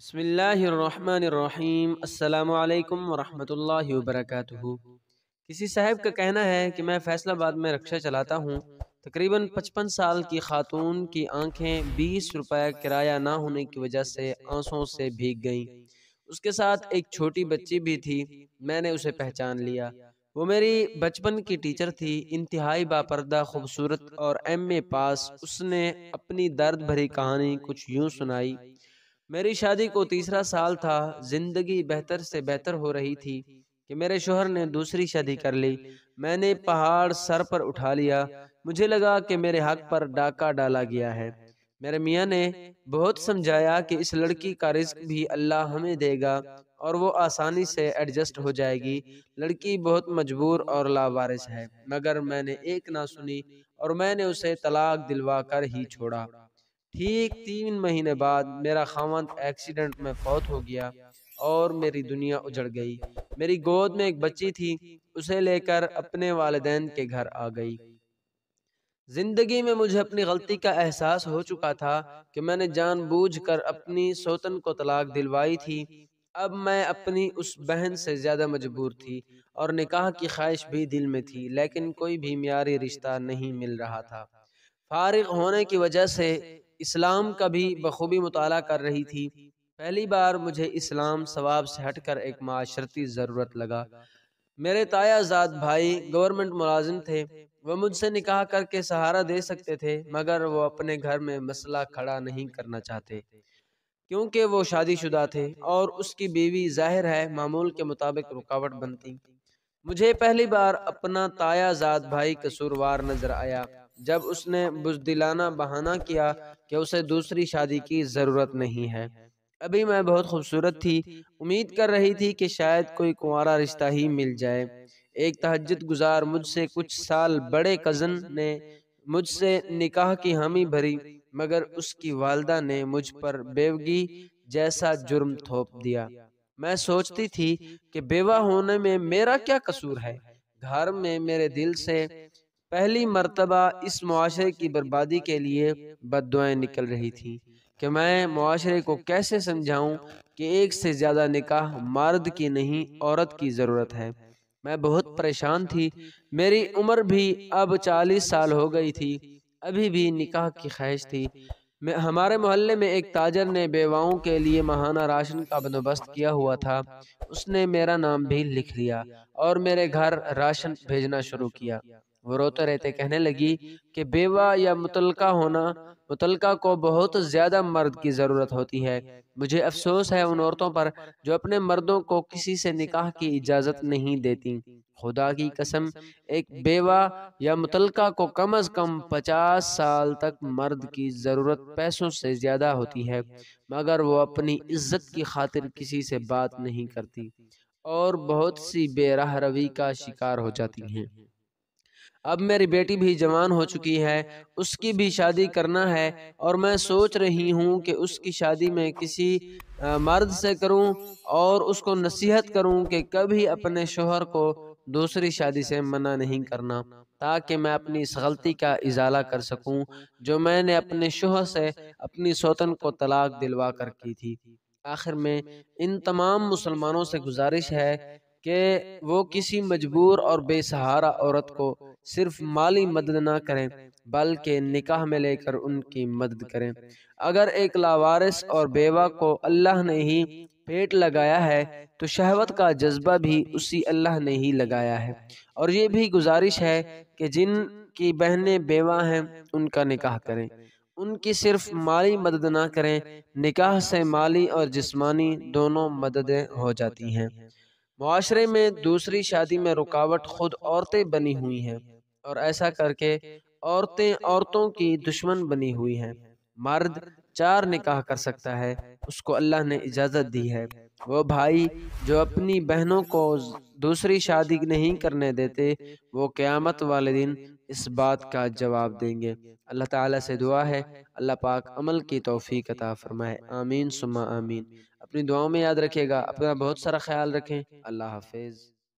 बसमीम् अल्लाम वरहमल वबरक किसी साहब का कहना है कि मैं फैसलाबाद में रक्षा चलाता हूँ तकरीबन 55 साल की खातून की आंखें 20 रुपये किराया ना होने की वजह से आंसुओं से भीग गईं उसके साथ एक छोटी बच्ची भी थी मैंने उसे पहचान लिया वो मेरी बचपन की टीचर थी इंतहाई बापरदा खूबसूरत और एम ए पास उसने अपनी दर्द भरी कहानी कुछ यूँ सुनाई मेरी शादी को तीसरा साल था जिंदगी बेहतर से बेहतर हो रही थी कि मेरे शोहर ने दूसरी शादी कर ली मैंने पहाड़ सर पर उठा लिया मुझे लगा कि मेरे हक पर डाका डाला गया है मेरे मियाँ ने बहुत समझाया कि इस लड़की का रिस्क भी अल्लाह हमें देगा और वो आसानी से एडजस्ट हो जाएगी लड़की बहुत मजबूर और लावारिस है मगर मैंने एक ना सुनी और मैंने उसे तलाक दिलवा कर ही छोड़ा ठीक तीन महीने बाद मेरा खावंद एक्सीडेंट में फौत हो गया और मेरी दुनिया उजड़ गई मेरी गोद में एक बच्ची थी उसे लेकर अपने वालदेन के घर आ गई जिंदगी में मुझे अपनी गलती का एहसास हो चुका था कि मैंने जानबूझकर अपनी सोतन को तलाक दिलवाई थी अब मैं अपनी उस बहन से ज़्यादा मजबूर थी और निकाह की ख्वाहिश भी दिल में थी लेकिन कोई भी म्यारी रिश्ता नहीं मिल रहा था फारिग होने की वजह से इस्लाम का भी बखूबी मुताल कर रही थी पहली बार मुझे इस्लाम सवाब से हट कर एक माशरती ज़रूरत लगा मेरे तायाजाद भाई गवर्नमेंट मुलाजिम थे वह मुझसे निकाह करके सहारा दे सकते थे मगर वो अपने घर में मसला खड़ा नहीं करना चाहते क्योंकि वो शादीशुदा थे और उसकी बीवी जाहिर है मामूल के मुताबिक रुकावट बनती मुझे पहली बार अपना तायाजाद भाई कसूरवार नज़र आया जब उसने बुजदिलाना बहाना किया कि उसे दूसरी शादी की ज़रूरत नहीं है अभी मैं बहुत खूबसूरत थी उम्मीद कर रही थी कि शायद कोई कुंवारा रिश्ता ही मिल जाए एक तहजद गुजार मुझसे कुछ साल बड़े कज़न ने मुझसे निकाह की हामी भरी मगर उसकी वालदा ने मुझ पर बेवगी जैसा जुर्म थोप दिया मैं सोचती थी कि बेवा होने में मेरा क्या कसूर है घर में मेरे दिल से पहली मरतबा इस मुआरे की बर्बादी के लिए बद निकल रही थी कि मैं माशरे को कैसे समझाऊं कि एक से ज़्यादा निकाह मर्द की नहीं औरत की ज़रूरत है मैं बहुत परेशान थी मेरी उम्र भी अब चालीस साल हो गई थी अभी भी निकाह की ख्वाहिश थी मैं हमारे मोहल्ले में एक ताजर ने बेवाओं के लिए महाना राशन का बंदोबस्त किया हुआ था उसने मेरा नाम भी लिख लिया और मेरे घर राशन भेजना शुरू किया वो रोते रहते कहने लगी कि बेवा या मुतलका होना मुतलका को बहुत ज़्यादा मर्द की ज़रूरत होती है मुझे अफसोस है उन औरतों पर जो अपने मर्दों को किसी से निकाह की इजाज़त नहीं देती खुदा की कसम एक बेवा या मुतलका को कम अज़ कम पचास साल तक मर्द की ज़रूरत पैसों से ज़्यादा होती है मगर वो अपनी इज्जत की खातिर किसी से बात नहीं करती और बहुत सी बेराह रवी का शिकार हो जाती हैं अब मेरी बेटी भी जवान हो चुकी है उसकी भी शादी करना है और मैं सोच रही हूँ कि उसकी शादी मैं किसी मर्द से करूँ और उसको नसीहत करूँ कि कभी अपने शोहर को दूसरी शादी से मना नहीं करना ताकि मैं अपनी इस गलती का इजाला कर सकूं जो मैंने अपने शोहर से अपनी सौतन को तलाक दिलवा कर की थी आखिर में इन तमाम मुसलमानों से गुजारिश है कि वो किसी मजबूर और बेसहारा औरत को सिर्फ माली मदद ना करें बल्कि निकाह में लेकर उनकी मदद करें अगर एक लावारिस और बेवा को अल्लाह ने ही पेट लगाया है तो, तो शहवत का जज्बा भी उसी अल्लाह ने ही लगाया है और ये भी गुजारिश है कि जिन की बहनें बेवा हैं उनका निकाह करें उनकी सिर्फ माली मदद ना करें निकाह से माली और जिस्मानी दोनों मददें हो जाती हैं माशरे में दूसरी शादी में रुकावट खुद औरतें बनी हुई हैं और ऐसा करके औरतें औरतों की दुश्मन बनी हुई हैं मर्द चार निकाह कर सकता है उसको अल्लाह ने इजाज़त दी है वो भाई जो अपनी बहनों को दूसरी शादी नहीं करने देते वो क़्यामत वाले दिन इस बात का जवाब देंगे अल्लाह ताला से दुआ है अल्लाह पाक अमल की तोफ़ी कता फ़रमाए आमीन सुमा आमीन अपनी दुआओं में याद रखिएगा अपना बहुत सारा ख्याल रखें अल्लाह हाफिज़